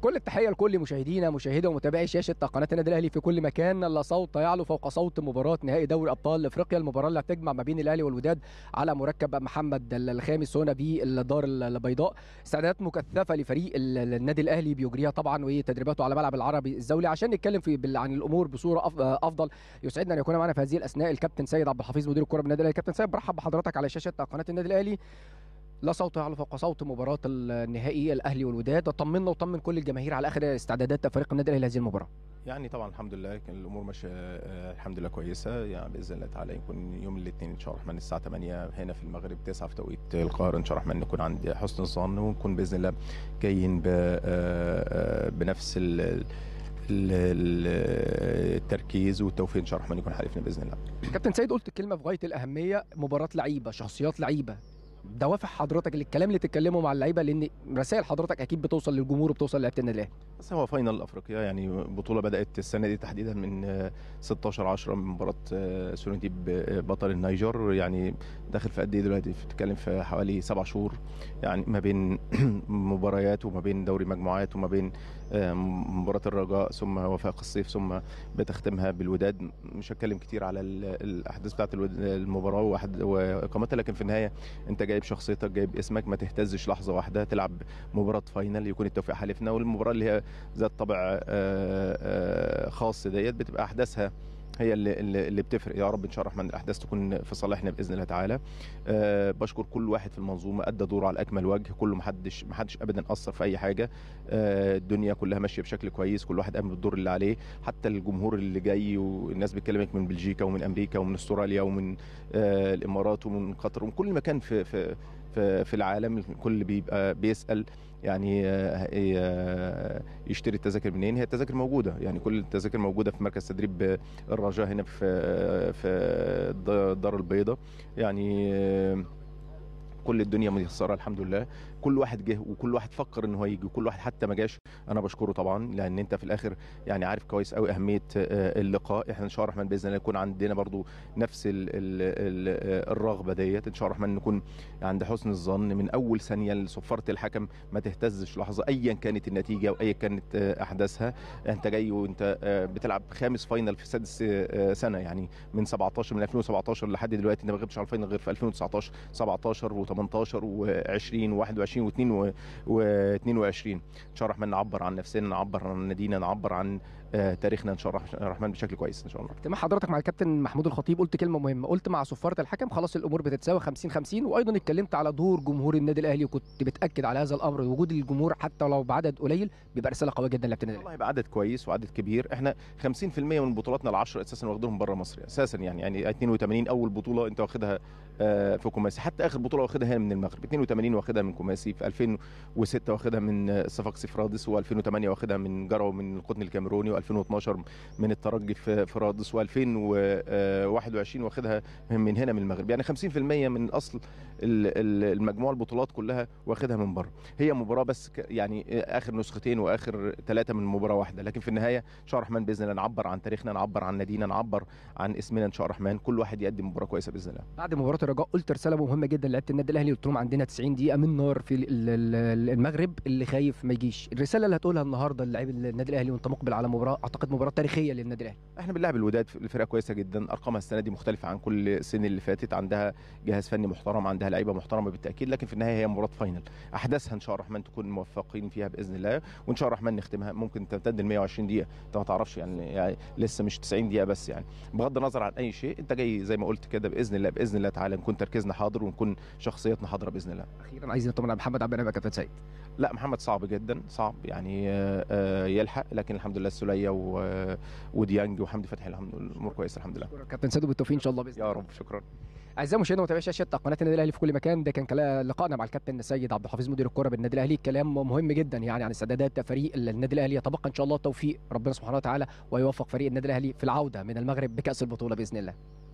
كل التحيه لكل مشاهدينا مشاهدة ومتابعي شاشه قناه النادي الاهلي في كل مكان لا صوت يعلو فوق صوت مباراه نهائي دوري ابطال افريقيا المباراه اللي هتجمع ما بين الاهلي والوداد على مركب محمد الخامس هنا بالدار البيضاء استعدادات مكثفه لفريق النادي الاهلي بيجريها طبعا وتدريباته على ملعب العربي الزولي عشان نتكلم في عن الامور بصوره افضل يسعدنا ان يكون معنا في هذه الاثناء الكابتن سيد عبد الحفيظ مدير الكره بالنادي الاهلي كابتن سيد برحب بحضرتك على شاشه قناه النادي الاهلي لا صوت يعلو فوق صوت مباراة النهائي الأهلي والوداد طمنا وطمن كل الجماهير على آخر استعدادات فريق النادي الأهلي لهذه المباراة يعني طبعا الحمد لله كان الامور ماشيه آه، الحمد لله كويسه يعني باذن الله تعالى يكون يوم الاثنين ان شاء الله الرحمن الساعه 8 هنا في المغرب 9 في توقيت القاهره ان شاء الله الرحمن نكون عند حسن الظن ونكون باذن الله جايين آه، آه، بنفس التركيز والتوفيق ان شاء الله الرحمن يكون حالفنا باذن الله. كابتن سيد قلت كلمه في غايه الاهميه مباراه لعيبه شخصيات لعيبه دوافع حضرتك للكلام اللي تتكلمه مع اللعيبه لان رسائل حضرتك اكيد بتوصل للجمهور وبتوصل لعيبه النادي الاهلي بس هو فاينل افريقيا يعني بطوله بدات السنه دي تحديدا من 16 آه، 10 من مباراه آه، سورينتي آه، بطل النيجر يعني داخل في قد ايه دلوقتي بتتكلم في حوالي سبع شهور يعني ما بين مباريات وما بين دوري مجموعات وما بين مباراه الرجاء ثم وفاق الصيف ثم بتختمها بالوداد مش هتكلم كتير على الاحداث بتاعت المباراه واقامتها لكن في النهايه انت جاي جايب شخصيتك جايب اسمك ما تهتزش لحظه واحده تلعب مباراه فاينل يكون التوفيق حالفنا والمباراه اللي هي ذات طابع آه، آه، خاص ديت بتبقى احداثها هي اللي اللي بتفرق يا رب ان شاء الله الرحمن الاحداث تكون في صالحنا باذن الله تعالى أه بشكر كل واحد في المنظومه ادى دوره على اكمل وجه كله محدش محدش ابدا اثر في اي حاجه أه الدنيا كلها ماشيه بشكل كويس كل واحد قام بالدور اللي عليه حتى الجمهور اللي جاي والناس بتكلمك من بلجيكا ومن امريكا ومن استراليا ومن أه الامارات ومن قطر ومن كل مكان في في في, في العالم الكل بيبقى بيسال يعني آه، آه، آه، يشتري التذاكر منين هي التذاكر موجوده يعني كل التذاكر موجوده في مركز تدريب الرجاء هنا في في الدار البيضاء يعني كل الدنيا ميسره الحمد لله كل واحد جه وكل واحد فكر ان هو يجي وكل واحد حتى ما جاش انا بشكره طبعا لان انت في الاخر يعني عارف كويس قوي اهميه آه، اللقاء احنا ان شاء الله الرحمن باذن الله يكون عندنا برضو نفس الـ الـ الـ الرغبه ديت ان شاء الله الرحمن نكون عند حسن الظن من اول ثانيه لصفاره الحكم ما تهتزش لحظه ايا كانت النتيجه وايا كانت آه، احداثها انت جاي وانت آه، بتلعب خامس فاينل في سادس سنه يعني من 17 من 2017 لحد دلوقتي انت ما غبتش على الفاينل غير في 2019 17 و18 18 و20 و21 و22 ان شاء الله الرحمن نعبر عن نفسنا نعبر عن نادينا نعبر عن آه، تاريخنا ان شاء الله الرحمن بشكل كويس ان شاء الله تمام حضرتك مع الكابتن محمود الخطيب قلت كلمه مهمه قلت مع صفاره الحكم خلاص الامور بتتساوي 50 50 وايضا اتكلمت على دور جمهور النادي الاهلي وكنت بتاكد على هذا الامر وجود الجمهور حتى لو بعدد قليل بيبقى رساله قويه جدا للكابتن والله يبقى عدد كويس وعدد كبير احنا 50% من بطولاتنا العشر اساسا واخدهم بره مصر اساسا يعني يعني 82 اول بطوله انت واخدها آه، في كوماسي حتى اخر بطوله واخدها هنا من المغرب 82 واخدها من كوماسي في 2006 واخدها من صفاق رادس و2008 واخدها من جرو من القطن الكاميروني و2012 من الترجي في رادس و2021 واخدها من هنا من المغرب يعني 50% من اصل المجموعه البطولات كلها واخدها من بره هي مباراه بس يعني اخر نسختين واخر ثلاثه من مباراه واحده لكن في النهايه ان شاء الرحمن باذن الله نعبر عن تاريخنا نعبر عن نادينا نعبر عن اسمنا ان شاء الرحمن كل واحد يقدم مباراه كويسه باذن الله بعد مباراه الرجاء قلت رساله مهمه جدا لعيبه النادي النادي الاهلي قلت لهم عندنا 90 دقيقه من نار في المغرب اللي خايف ما يجيش الرساله اللي هتقولها النهارده للاعيب النادي الاهلي وانت مقبل على مباراه اعتقد مباراه تاريخيه للنادي الاهلي احنا بنلعب الوداد الفرقه كويسه جدا ارقامها السنه دي مختلفه عن كل السن اللي فاتت عندها جهاز فني محترم عندها لعيبه محترمه بالتاكيد لكن في النهايه هي مباراه فاينل احداثها ان شاء الله الرحمن تكون موفقين فيها باذن الله وان شاء الله الرحمن نختمها ممكن تمتد ل 120 دقيقه انت ما تعرفش يعني, يعني لسه مش 90 دقيقه بس يعني بغض النظر عن اي شيء انت جاي زي ما قلت كده باذن الله باذن الله تعالى نكون تركيزنا حاضر ونكون شخص شخصيه محاضره باذن الله اخيرا عايزين نطمن على محمد عبد المنعم كابتن سيد لا محمد صعب جدا صعب يعني آه، آه، يلحق لكن الحمد لله السليه آه، وديانج وحمدي فتحي الحمد لله الامور كويسه الحمد لله كابتن سيد بالتوفيق ان شاء الله باذن الله يا رب شكرا اعزائي المشاهدين ومتابعي شاشه قناه النادي الاهلي في كل مكان ده كان لقائنا مع الكابتن سيد عبد الحفيظ مدير الكره بالنادي الاهلي كلام مهم جدا يعني عن استعدادات فريق النادي الاهلي يتبقى ان شاء الله التوفيق ربنا سبحانه وتعالى ويوفق فريق النادي الاهلي في العوده من المغرب بكاس البطوله باذن الله